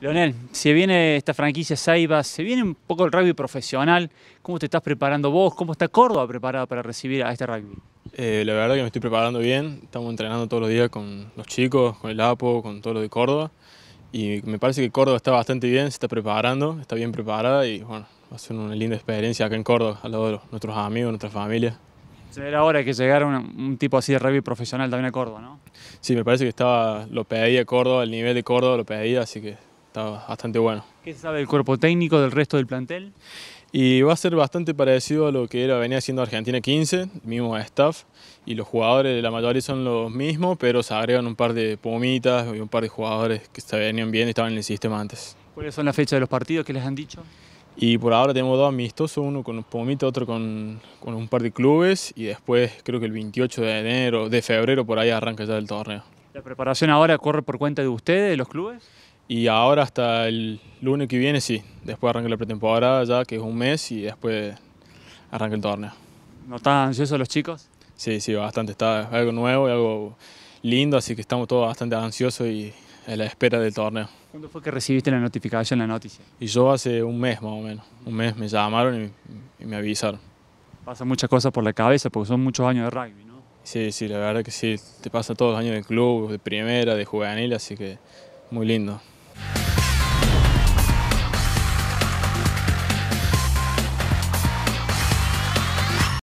Leonel, si viene esta franquicia Saiba, se viene un poco el rugby profesional. ¿Cómo te estás preparando vos? ¿Cómo está Córdoba preparada para recibir a este rugby? Eh, la verdad que me estoy preparando bien. Estamos entrenando todos los días con los chicos, con el APO, con todo lo de Córdoba. Y me parece que Córdoba está bastante bien, se está preparando, está bien preparada y bueno, va a ser una linda experiencia acá en Córdoba, al lado de nuestros amigos, nuestra familia. Será hora que llegara un, tipo así de rugby profesional también a Córdoba, ¿no? Sí, me parece que estaba, lo pedía Córdoba, el nivel de Córdoba lo pedía, así que está bastante bueno. ¿Qué sabe el cuerpo técnico del resto del plantel? Y va a ser bastante parecido a lo que era, venía haciendo Argentina 15, mismo staff, y los jugadores, la mayoría son los mismos, pero se agregan un par de pomitas y un par de jugadores que se venían bien y estaban en el sistema antes. ¿Cuáles son las fechas de los partidos que les han dicho? Y por ahora tenemos dos amistosos, uno con Pomita, otro con, con, un par de clubes y después creo que el 28 de enero, de febrero por ahí arranca ya el torneo. ¿La preparación ahora corre por cuenta de ustedes, de los clubes? Y ahora hasta el lunes que viene sí, después arranca la pretemporada ya que es un mes y después arranca el torneo. ¿No están ansiosos los chicos? Sí, sí, bastante, está algo nuevo y algo lindo, así que estamos todos bastante ansiosos y a la espera del torneo. ¿Cuándo fue que recibiste la notificación, la noticia? Y yo hace un mes más o menos, un mes me llamaron y, me avisaron. Pasa muchas cosas por la cabeza porque son muchos años de rugby, ¿no? Sí, sí, la verdad que sí, te pasa todos los años del club, de primera, de juvenil, así que muy lindo.